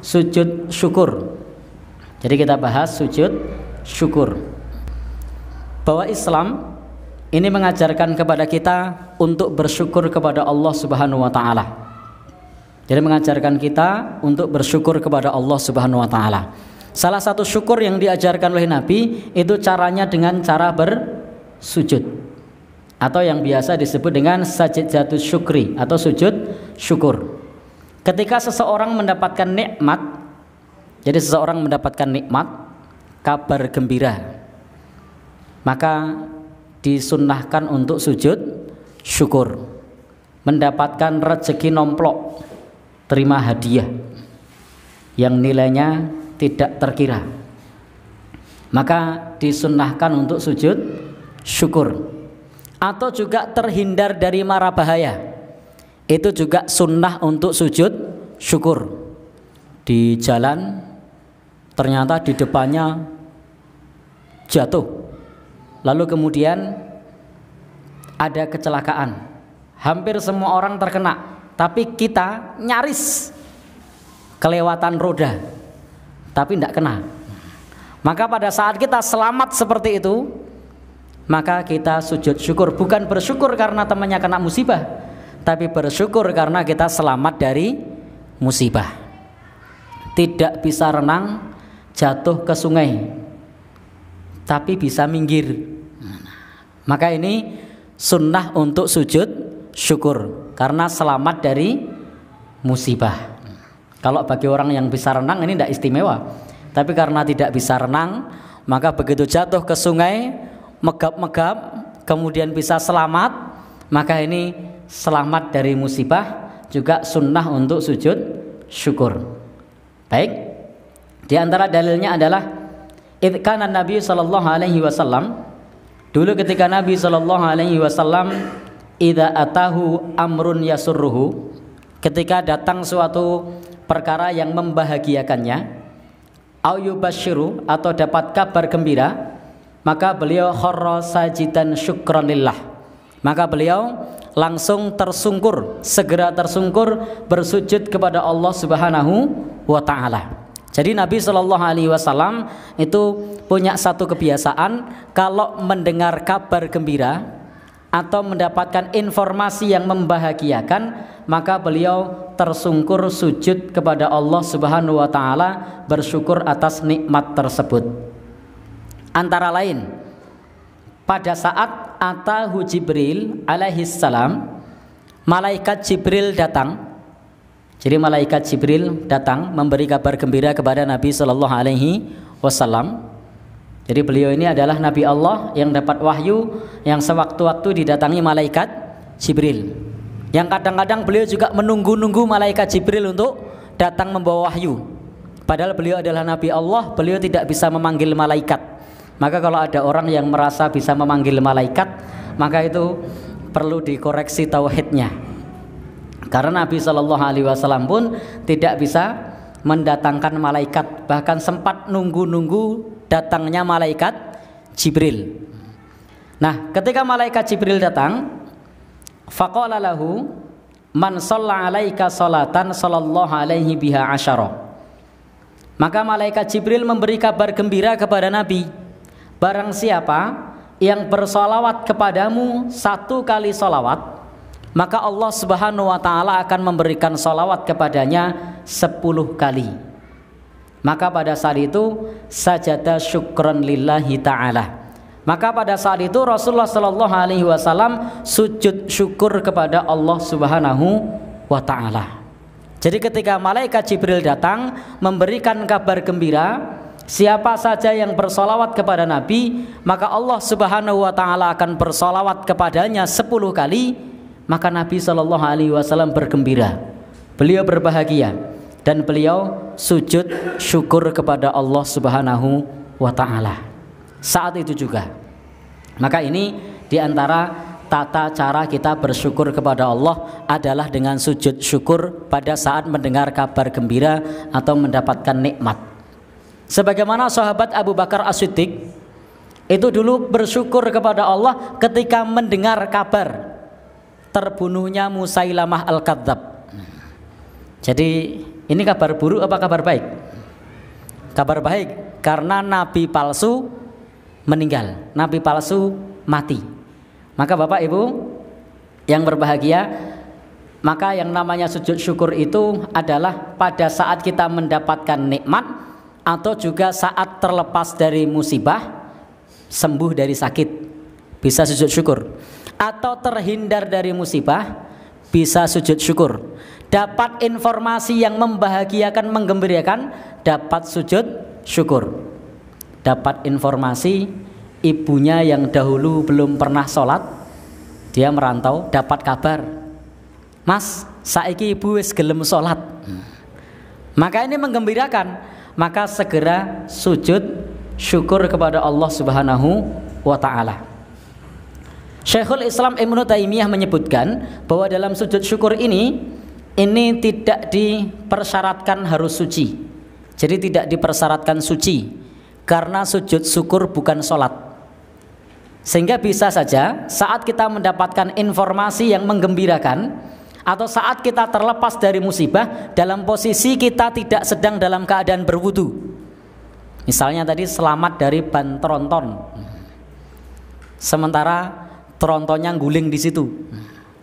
sujud syukur. Jadi kita bahas sujud syukur. Bahwa Islam ini mengajarkan kepada kita untuk bersyukur kepada Allah Subhanahu wa taala. Jadi mengajarkan kita untuk bersyukur kepada Allah Subhanahu wa taala. Salah satu syukur yang diajarkan oleh Nabi itu caranya dengan cara bersujud atau yang biasa disebut dengan sajid jatuh syukri atau sujud syukur. Ketika seseorang mendapatkan nikmat, jadi seseorang mendapatkan nikmat, kabar gembira, maka disunnahkan untuk sujud syukur, mendapatkan rezeki nomplok, terima hadiah yang nilainya tidak terkira. Maka disunnahkan untuk sujud syukur atau juga terhindar dari mara bahaya itu juga sunnah untuk sujud syukur di jalan ternyata di depannya jatuh lalu kemudian ada kecelakaan hampir semua orang terkena tapi kita nyaris kelewatan roda tapi tidak kena maka pada saat kita selamat seperti itu maka kita sujud syukur bukan bersyukur karena temannya kena musibah tapi bersyukur karena kita selamat dari musibah. Tidak bisa renang, jatuh ke sungai, tapi bisa minggir. Maka ini sunnah untuk sujud syukur karena selamat dari musibah. Kalau bagi orang yang bisa renang ini tidak istimewa, tapi karena tidak bisa renang, maka begitu jatuh ke sungai, megap-megap, kemudian bisa selamat, maka ini selamat dari musibah juga sunnah untuk sujud syukur baik di antara dalilnya adalah itkana Nabi Shallallahu Alaihi Wasallam dulu ketika Nabi Shallallahu Alaihi Wasallam ida atahu amrun yasurruhu ketika datang suatu perkara yang membahagiakannya au atau dapat kabar gembira maka beliau kharra sajidan syukran maka beliau langsung tersungkur, segera tersungkur bersujud kepada Allah Subhanahu wa taala. Jadi Nabi Shallallahu Alaihi Wasallam itu punya satu kebiasaan kalau mendengar kabar gembira atau mendapatkan informasi yang membahagiakan maka beliau tersungkur sujud kepada Allah Subhanahu wa taala bersyukur atas nikmat tersebut. Antara lain pada saat atahu Jibril alaihi salam malaikat Jibril datang jadi malaikat Jibril datang memberi kabar gembira kepada Nabi Shallallahu alaihi wasallam jadi beliau ini adalah Nabi Allah yang dapat wahyu yang sewaktu-waktu didatangi malaikat Jibril yang kadang-kadang beliau juga menunggu-nunggu malaikat Jibril untuk datang membawa wahyu padahal beliau adalah Nabi Allah beliau tidak bisa memanggil malaikat maka kalau ada orang yang merasa bisa memanggil malaikat, maka itu perlu dikoreksi tauhidnya. Karena Nabi Shallallahu Alaihi Wasallam pun tidak bisa mendatangkan malaikat, bahkan sempat nunggu-nunggu datangnya malaikat Jibril. Nah, ketika malaikat Jibril datang, lahu man alaika salatan sallallahu alaihi biha asyara. Maka malaikat Jibril memberi kabar gembira kepada Nabi Barang siapa yang bersolawat kepadamu satu kali solawat Maka Allah subhanahu wa ta'ala akan memberikan solawat kepadanya sepuluh kali Maka pada saat itu sajadah syukran lillahi ta'ala maka pada saat itu Rasulullah Shallallahu Alaihi Wasallam sujud syukur kepada Allah Subhanahu wa Ta'ala. Jadi ketika malaikat Jibril datang memberikan kabar gembira Siapa saja yang bersolawat kepada Nabi Maka Allah subhanahu wa ta'ala akan bersolawat kepadanya 10 kali Maka Nabi Shallallahu alaihi wasallam bergembira Beliau berbahagia Dan beliau sujud syukur kepada Allah subhanahu wa ta'ala Saat itu juga Maka ini diantara tata cara kita bersyukur kepada Allah adalah dengan sujud syukur pada saat mendengar kabar gembira atau mendapatkan nikmat Sebagaimana sahabat Abu Bakar As-Siddiq itu dulu bersyukur kepada Allah ketika mendengar kabar terbunuhnya Musailamah Al-Kadzab. Jadi ini kabar buruk apa kabar baik? Kabar baik karena nabi palsu meninggal, nabi palsu mati. Maka Bapak Ibu yang berbahagia, maka yang namanya sujud syukur itu adalah pada saat kita mendapatkan nikmat atau juga saat terlepas dari musibah sembuh dari sakit bisa sujud syukur atau terhindar dari musibah bisa sujud syukur dapat informasi yang membahagiakan menggembirakan dapat sujud syukur dapat informasi ibunya yang dahulu belum pernah sholat dia merantau dapat kabar mas saiki ibu wis gelem sholat hmm. maka ini menggembirakan maka segera sujud syukur kepada Allah Subhanahu wa taala. Syekhul Islam Ibnu Taimiyah menyebutkan bahwa dalam sujud syukur ini ini tidak dipersyaratkan harus suci. Jadi tidak dipersyaratkan suci karena sujud syukur bukan sholat. Sehingga bisa saja saat kita mendapatkan informasi yang menggembirakan, atau saat kita terlepas dari musibah dalam posisi kita tidak sedang dalam keadaan berwudu. Misalnya tadi selamat dari ban tronton. Sementara trontonnya guling di situ.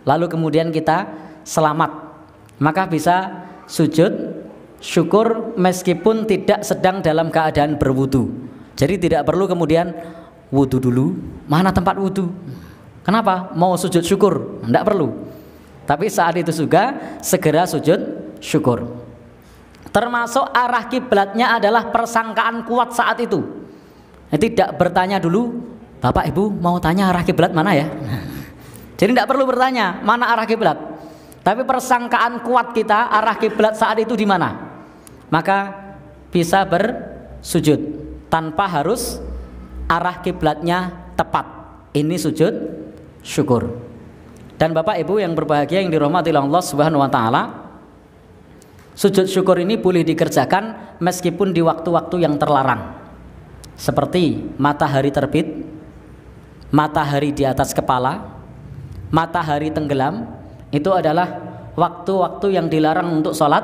Lalu kemudian kita selamat. Maka bisa sujud syukur meskipun tidak sedang dalam keadaan berwudu. Jadi tidak perlu kemudian wudu dulu. Mana tempat wudu? Kenapa? Mau sujud syukur? Tidak perlu tapi saat itu juga segera sujud syukur. Termasuk arah kiblatnya adalah persangkaan kuat saat itu. Tidak bertanya dulu, Bapak Ibu mau tanya arah kiblat mana ya? Jadi tidak perlu bertanya mana arah kiblat. Tapi persangkaan kuat kita arah kiblat saat itu di mana? Maka bisa bersujud tanpa harus arah kiblatnya tepat. Ini sujud syukur. Dan Bapak Ibu yang berbahagia yang dirahmati Allah Subhanahu wa taala, sujud syukur ini boleh dikerjakan meskipun di waktu-waktu yang terlarang. Seperti matahari terbit, matahari di atas kepala, matahari tenggelam, itu adalah waktu-waktu yang dilarang untuk sholat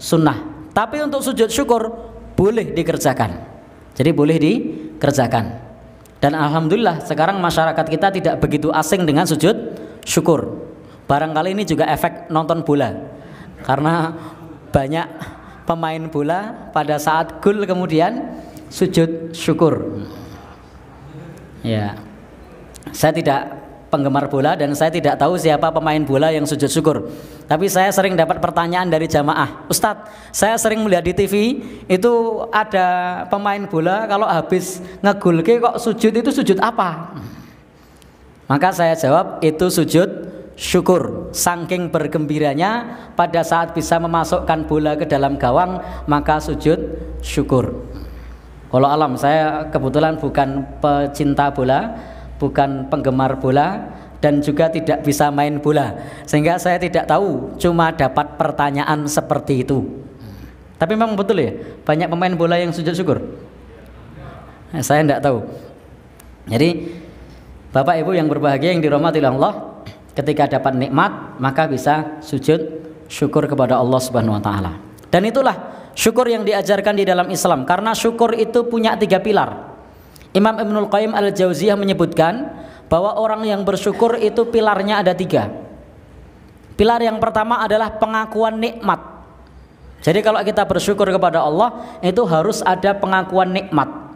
sunnah. Tapi untuk sujud syukur boleh dikerjakan. Jadi boleh dikerjakan. Dan alhamdulillah sekarang masyarakat kita tidak begitu asing dengan sujud syukur. Barangkali ini juga efek nonton bola. Karena banyak pemain bola pada saat gol kemudian sujud syukur. Ya. Saya tidak penggemar bola dan saya tidak tahu siapa pemain bola yang sujud syukur. Tapi saya sering dapat pertanyaan dari jamaah, Ustadz, saya sering melihat di TV itu ada pemain bola kalau habis ngegul ngegulke kok sujud itu sujud apa? Maka saya jawab itu sujud syukur Saking bergembiranya pada saat bisa memasukkan bola ke dalam gawang Maka sujud syukur Kalau alam saya kebetulan bukan pecinta bola Bukan penggemar bola dan juga tidak bisa main bola sehingga saya tidak tahu cuma dapat pertanyaan seperti itu tapi memang betul ya banyak pemain bola yang sujud syukur eh, saya tidak tahu jadi Bapak Ibu yang berbahagia yang dirahmati Allah, ketika dapat nikmat maka bisa sujud syukur kepada Allah Subhanahu wa taala. Dan itulah syukur yang diajarkan di dalam Islam karena syukur itu punya tiga pilar. Imam Ibnul Qayyim Al-Jauziyah menyebutkan bahwa orang yang bersyukur itu pilarnya ada tiga. Pilar yang pertama adalah pengakuan nikmat. Jadi kalau kita bersyukur kepada Allah itu harus ada pengakuan nikmat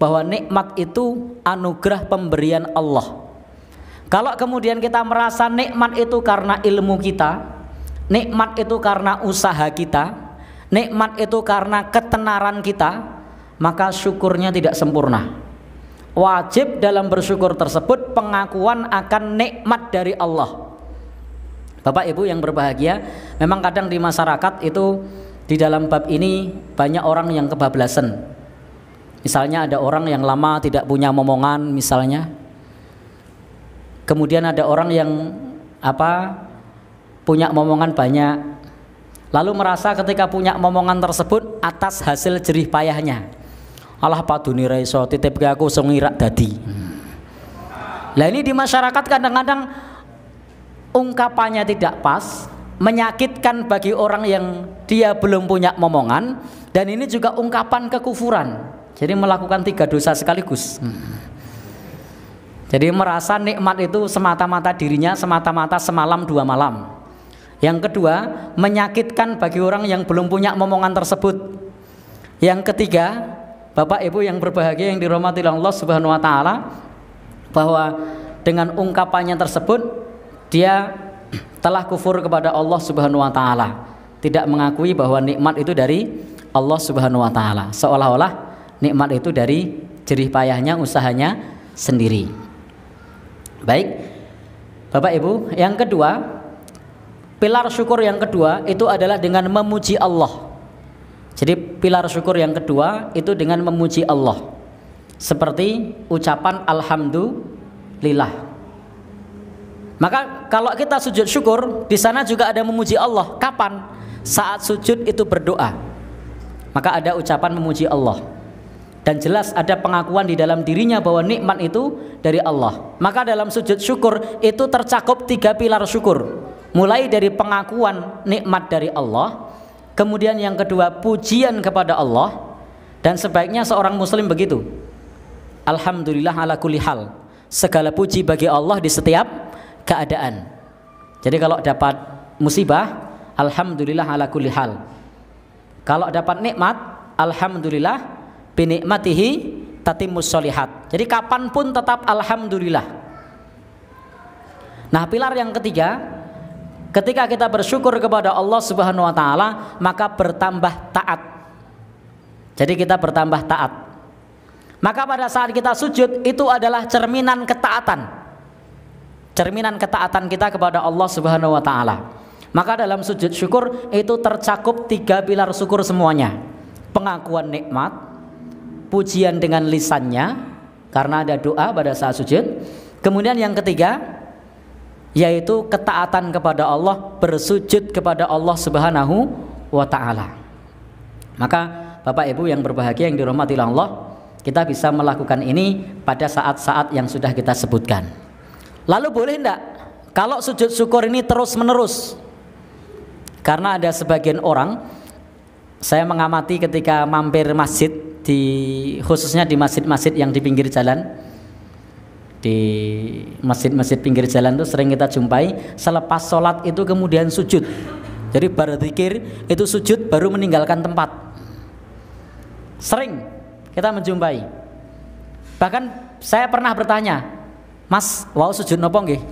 bahwa nikmat itu anugerah pemberian Allah. Kalau kemudian kita merasa nikmat itu karena ilmu kita, nikmat itu karena usaha kita, nikmat itu karena ketenaran kita, maka syukurnya tidak sempurna. Wajib dalam bersyukur tersebut pengakuan akan nikmat dari Allah. Bapak Ibu yang berbahagia, memang kadang di masyarakat itu di dalam bab ini banyak orang yang kebablasan Misalnya ada orang yang lama tidak punya momongan misalnya. Kemudian ada orang yang apa punya momongan banyak. Lalu merasa ketika punya momongan tersebut atas hasil jerih payahnya. Allah paduni raiso titip ke aku sungirak dadi. Lah ini di masyarakat kadang-kadang ungkapannya tidak pas, menyakitkan bagi orang yang dia belum punya momongan dan ini juga ungkapan kekufuran jadi melakukan tiga dosa sekaligus. Jadi merasa nikmat itu semata-mata dirinya, semata-mata semalam dua malam. Yang kedua, menyakitkan bagi orang yang belum punya momongan tersebut. Yang ketiga, Bapak Ibu yang berbahagia yang dirahmati Allah Subhanahu wa taala bahwa dengan ungkapannya tersebut dia telah kufur kepada Allah Subhanahu wa taala, tidak mengakui bahwa nikmat itu dari Allah Subhanahu wa taala. Seolah-olah nikmat itu dari jerih payahnya usahanya sendiri baik Bapak Ibu yang kedua pilar syukur yang kedua itu adalah dengan memuji Allah jadi pilar syukur yang kedua itu dengan memuji Allah seperti ucapan alhamdulillah maka kalau kita sujud syukur, di sana juga ada memuji Allah. Kapan? Saat sujud itu berdoa. Maka ada ucapan memuji Allah dan jelas ada pengakuan di dalam dirinya bahwa nikmat itu dari Allah. Maka dalam sujud syukur itu tercakup tiga pilar syukur. Mulai dari pengakuan nikmat dari Allah, kemudian yang kedua pujian kepada Allah, dan sebaiknya seorang muslim begitu. Alhamdulillah ala kulli hal. Segala puji bagi Allah di setiap keadaan. Jadi kalau dapat musibah, alhamdulillah ala kulli hal. Kalau dapat nikmat, alhamdulillah binikmatihi tatimus solihat. Jadi kapanpun tetap alhamdulillah. Nah, pilar yang ketiga, ketika kita bersyukur kepada Allah Subhanahu wa taala, maka bertambah taat. Jadi kita bertambah taat. Maka pada saat kita sujud itu adalah cerminan ketaatan. Cerminan ketaatan kita kepada Allah Subhanahu wa taala. Maka dalam sujud syukur itu tercakup tiga pilar syukur semuanya. Pengakuan nikmat, pujian dengan lisannya karena ada doa pada saat sujud. Kemudian yang ketiga yaitu ketaatan kepada Allah, bersujud kepada Allah Subhanahu wa taala. Maka Bapak Ibu yang berbahagia yang dirahmati Allah, kita bisa melakukan ini pada saat-saat yang sudah kita sebutkan. Lalu boleh enggak kalau sujud syukur ini terus-menerus? Karena ada sebagian orang saya mengamati ketika mampir masjid di khususnya di masjid-masjid yang di pinggir jalan di masjid-masjid pinggir jalan itu sering kita jumpai selepas sholat itu kemudian sujud jadi baru zikir itu sujud baru meninggalkan tempat sering kita menjumpai bahkan saya pernah bertanya mas wow sujud nopo nggih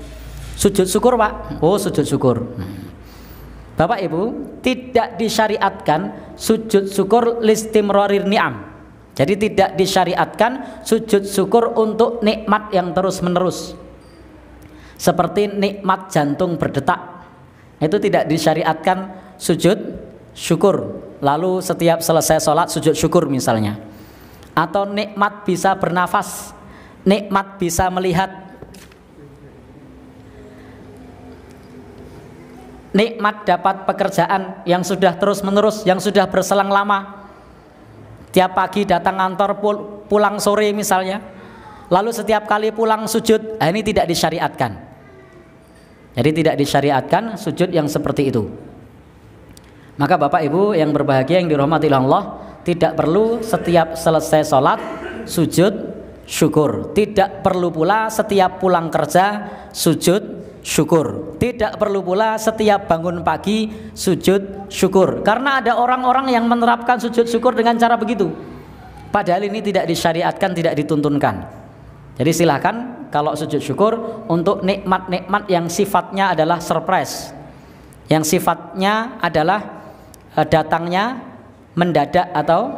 sujud syukur pak oh sujud syukur Bapak Ibu tidak disyariatkan sujud syukur listimrorir ni'am jadi tidak disyariatkan sujud syukur untuk nikmat yang terus-menerus. Seperti nikmat jantung berdetak. Itu tidak disyariatkan sujud syukur. Lalu setiap selesai sholat sujud syukur misalnya. Atau nikmat bisa bernafas. Nikmat bisa melihat. Nikmat dapat pekerjaan yang sudah terus-menerus, yang sudah berselang lama Tiap pagi datang kantor pulang sore misalnya. Lalu setiap kali pulang sujud, nah ini tidak disyariatkan. Jadi tidak disyariatkan sujud yang seperti itu. Maka Bapak Ibu yang berbahagia yang dirahmati Allah, tidak perlu setiap selesai sholat sujud syukur. Tidak perlu pula setiap pulang kerja sujud syukur. Tidak perlu pula setiap bangun pagi sujud syukur. Karena ada orang-orang yang menerapkan sujud syukur dengan cara begitu. Padahal ini tidak disyariatkan, tidak dituntunkan. Jadi silahkan kalau sujud syukur untuk nikmat-nikmat yang sifatnya adalah surprise. Yang sifatnya adalah e, datangnya mendadak atau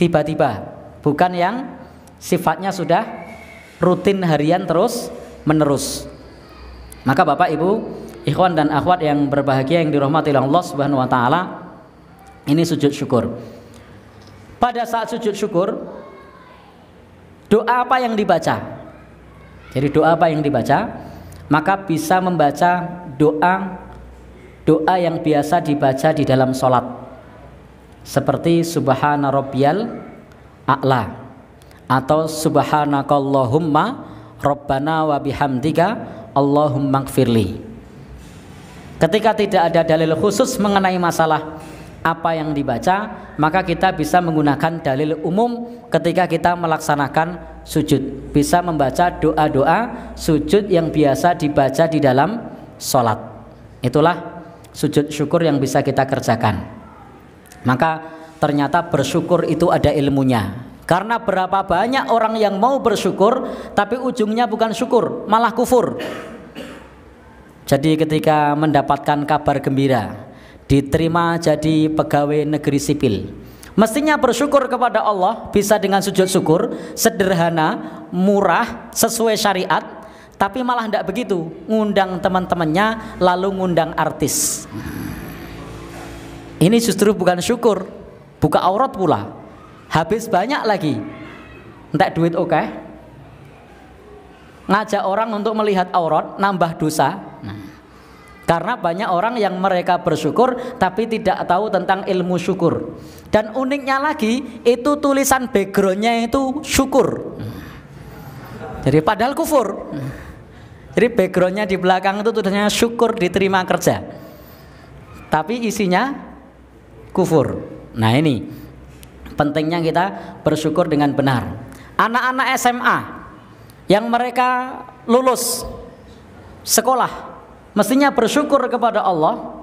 tiba-tiba. Bukan yang sifatnya sudah rutin harian terus menerus. Maka Bapak Ibu, ikhwan dan akhwat yang berbahagia yang dirahmati Allah Subhanahu wa taala, ini sujud syukur. Pada saat sujud syukur, doa apa yang dibaca? Jadi doa apa yang dibaca? Maka bisa membaca doa doa yang biasa dibaca di dalam solat seperti subhana rabbiyal a'la atau subhanakallahumma rabbana wa bihamdika Allahumma gfirli ketika tidak ada dalil khusus mengenai masalah apa yang dibaca maka kita bisa menggunakan dalil umum ketika kita melaksanakan sujud bisa membaca doa-doa sujud yang biasa dibaca di dalam sholat itulah sujud syukur yang bisa kita kerjakan maka ternyata bersyukur itu ada ilmunya karena berapa banyak orang yang mau bersyukur tapi ujungnya bukan syukur, malah kufur. Jadi ketika mendapatkan kabar gembira, diterima jadi pegawai negeri sipil. Mestinya bersyukur kepada Allah bisa dengan sujud syukur, sederhana, murah, sesuai syariat, tapi malah tidak begitu. Ngundang teman-temannya lalu ngundang artis. Ini justru bukan syukur, buka aurat pula habis banyak lagi entek duit oke okay. ngajak orang untuk melihat aurat nambah dosa nah, karena banyak orang yang mereka bersyukur tapi tidak tahu tentang ilmu syukur dan uniknya lagi itu tulisan backgroundnya itu syukur jadi padahal kufur jadi backgroundnya di belakang itu tulisannya syukur diterima kerja tapi isinya kufur nah ini Pentingnya kita bersyukur dengan benar. Anak-anak SMA yang mereka lulus sekolah mestinya bersyukur kepada Allah,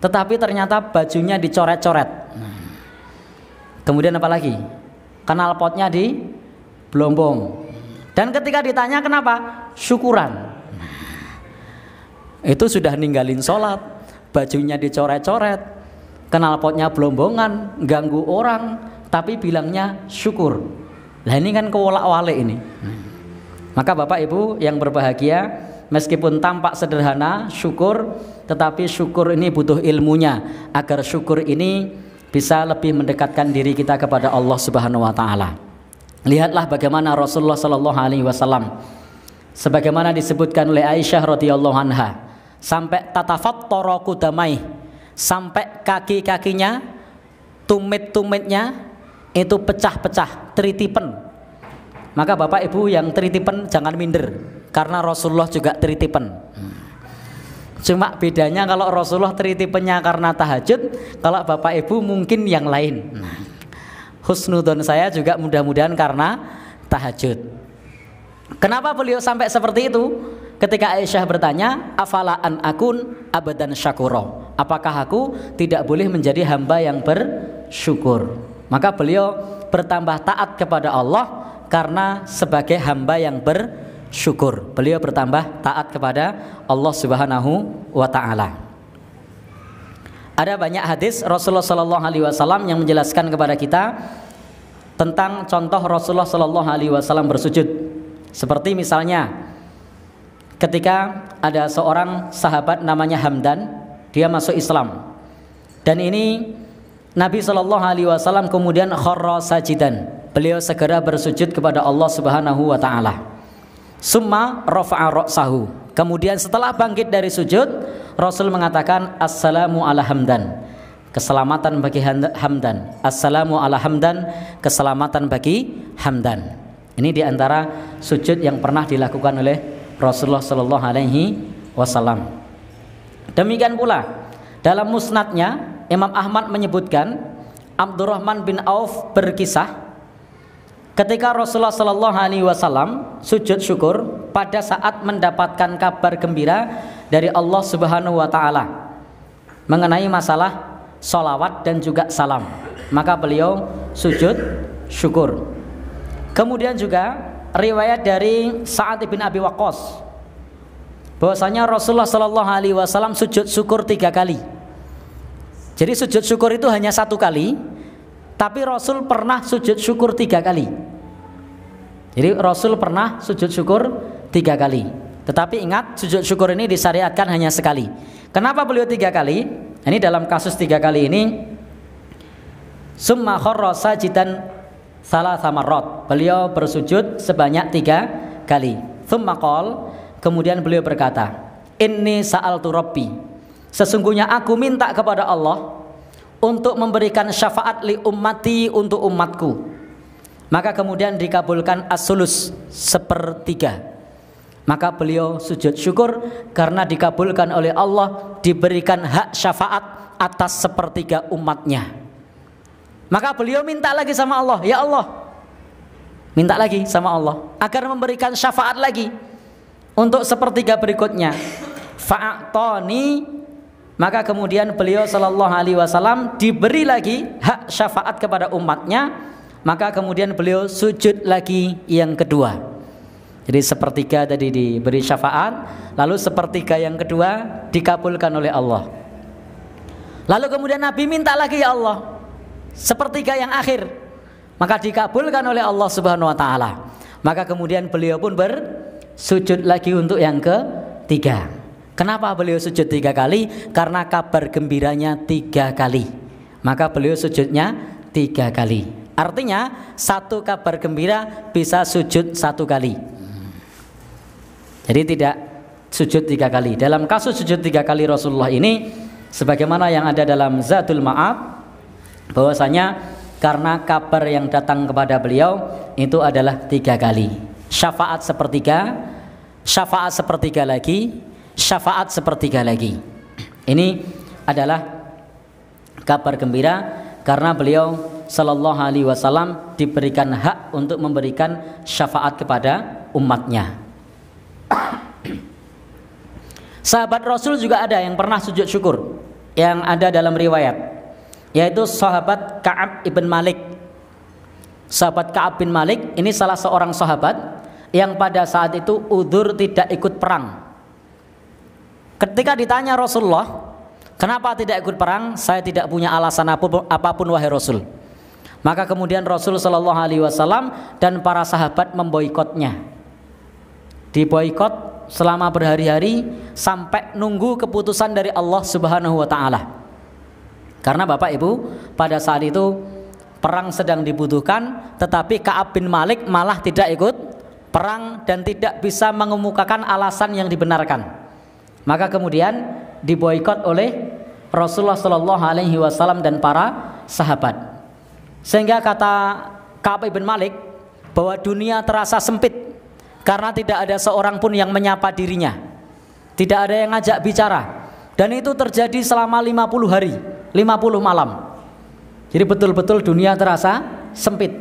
tetapi ternyata bajunya dicoret-coret. Kemudian apa lagi? Kenal potnya di Blombong. Dan ketika ditanya kenapa? Syukuran. Itu sudah ninggalin sholat, bajunya dicoret-coret, Kenal potnya belombongan, ganggu orang, tapi bilangnya syukur. Nah ini kan kewolak wale ini. Maka Bapak Ibu yang berbahagia, meskipun tampak sederhana, syukur, tetapi syukur ini butuh ilmunya agar syukur ini bisa lebih mendekatkan diri kita kepada Allah Subhanahu wa taala. Lihatlah bagaimana Rasulullah sallallahu alaihi wasallam sebagaimana disebutkan oleh Aisyah radhiyallahu anha sampai tatafattara damai sampai kaki-kakinya, tumit-tumitnya itu pecah-pecah, teritipen. Maka Bapak Ibu yang teritipen jangan minder karena Rasulullah juga teritipen. Cuma bedanya kalau Rasulullah teritipennya karena tahajud, kalau Bapak Ibu mungkin yang lain. Husnudon saya juga mudah-mudahan karena tahajud. Kenapa beliau sampai seperti itu? Ketika Aisyah bertanya, an akun abadan syakuroh. Apakah aku tidak boleh menjadi hamba yang bersyukur? Maka beliau bertambah taat kepada Allah karena sebagai hamba yang bersyukur. Beliau bertambah taat kepada Allah Subhanahu wa taala. Ada banyak hadis Rasulullah Shallallahu alaihi wasallam yang menjelaskan kepada kita tentang contoh Rasulullah Shallallahu alaihi wasallam bersujud. Seperti misalnya ketika ada seorang sahabat namanya Hamdan dia masuk Islam dan ini Nabi Shallallahu Alaihi Wasallam kemudian khorro sajidan beliau segera bersujud kepada Allah Subhanahu Wa Taala summa rofa'a sahu kemudian setelah bangkit dari sujud Rasul mengatakan assalamu ala hamdan keselamatan bagi hamdan assalamu ala hamdan keselamatan bagi hamdan ini diantara sujud yang pernah dilakukan oleh Rasulullah Shallallahu Alaihi Wasallam. Demikian pula dalam musnadnya Imam Ahmad menyebutkan Abdurrahman bin Auf berkisah ketika Rasulullah Shallallahu Alaihi Wasallam sujud syukur pada saat mendapatkan kabar gembira dari Allah Subhanahu Wa Taala mengenai masalah solawat dan juga salam maka beliau sujud syukur kemudian juga riwayat dari Sa'ad bin Abi Waqqas bahwasanya Rasulullah Shallallahu Alaihi Wasallam sujud syukur tiga kali. Jadi sujud syukur itu hanya satu kali, tapi Rasul pernah sujud syukur tiga kali. Jadi Rasul pernah sujud syukur tiga kali. Tetapi ingat sujud syukur ini disyariatkan hanya sekali. Kenapa beliau tiga kali? Ini dalam kasus tiga kali ini Summa kharra sajidan salah rot Beliau bersujud sebanyak tiga kali. Summa qol Kemudian beliau berkata, "Ini sa'al tu Rabbi." Sesungguhnya aku minta kepada Allah untuk memberikan syafaat li ummati untuk umatku. Maka kemudian dikabulkan as-sulus sepertiga. Maka beliau sujud syukur karena dikabulkan oleh Allah diberikan hak syafaat atas sepertiga umatnya. Maka beliau minta lagi sama Allah, ya Allah. Minta lagi sama Allah agar memberikan syafaat lagi untuk sepertiga berikutnya fa'atoni maka kemudian beliau sallallahu alaihi wasallam diberi lagi hak syafaat kepada umatnya maka kemudian beliau sujud lagi yang kedua jadi sepertiga tadi diberi syafaat lalu sepertiga yang kedua dikabulkan oleh Allah lalu kemudian Nabi minta lagi ya Allah sepertiga yang akhir maka dikabulkan oleh Allah subhanahu wa ta'ala maka kemudian beliau pun ber sujud lagi untuk yang ketiga. Kenapa beliau sujud tiga kali? Karena kabar gembiranya tiga kali. Maka beliau sujudnya tiga kali. Artinya satu kabar gembira bisa sujud satu kali. Jadi tidak sujud tiga kali. Dalam kasus sujud tiga kali Rasulullah ini, sebagaimana yang ada dalam Zadul Maaf, bahwasanya karena kabar yang datang kepada beliau itu adalah tiga kali syafaat sepertiga, syafaat sepertiga lagi, syafaat sepertiga lagi. Ini adalah kabar gembira karena beliau Shallallahu Alaihi Wasallam diberikan hak untuk memberikan syafaat kepada umatnya. Sahabat Rasul juga ada yang pernah sujud syukur yang ada dalam riwayat yaitu sahabat Kaab ibn Malik. Sahabat Kaab bin Malik ini salah seorang sahabat yang pada saat itu udur tidak ikut perang. Ketika ditanya Rasulullah, kenapa tidak ikut perang? Saya tidak punya alasan apapun, apapun wahai Rasul. Maka kemudian Rasul Shallallahu Alaihi Wasallam dan para sahabat memboikotnya. Diboikot selama berhari-hari sampai nunggu keputusan dari Allah Subhanahu Wa Taala. Karena Bapak Ibu pada saat itu perang sedang dibutuhkan, tetapi Kaab bin Malik malah tidak ikut perang dan tidak bisa mengemukakan alasan yang dibenarkan. Maka kemudian diboikot oleh Rasulullah Shallallahu Alaihi Wasallam dan para sahabat. Sehingga kata Ka'ab bin Malik bahwa dunia terasa sempit karena tidak ada seorang pun yang menyapa dirinya. Tidak ada yang ngajak bicara. Dan itu terjadi selama 50 hari, 50 malam. Jadi betul-betul dunia terasa sempit.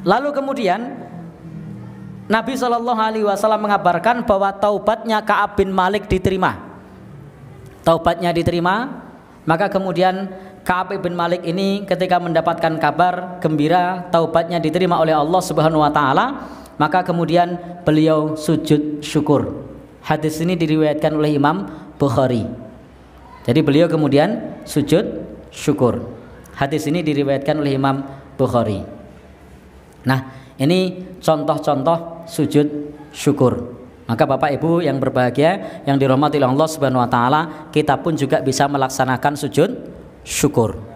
Lalu kemudian Nabi Shallallahu Alaihi Wasallam mengabarkan bahwa taubatnya Kaab bin Malik diterima. Taubatnya diterima, maka kemudian Kaab bin Malik ini ketika mendapatkan kabar gembira taubatnya diterima oleh Allah Subhanahu Wa Taala, maka kemudian beliau sujud syukur. Hadis ini diriwayatkan oleh Imam Bukhari. Jadi beliau kemudian sujud syukur. Hadis ini diriwayatkan oleh Imam Bukhari. Nah, ini contoh-contoh sujud syukur. Maka Bapak Ibu yang berbahagia, yang dirahmati Allah Subhanahu wa taala, kita pun juga bisa melaksanakan sujud syukur.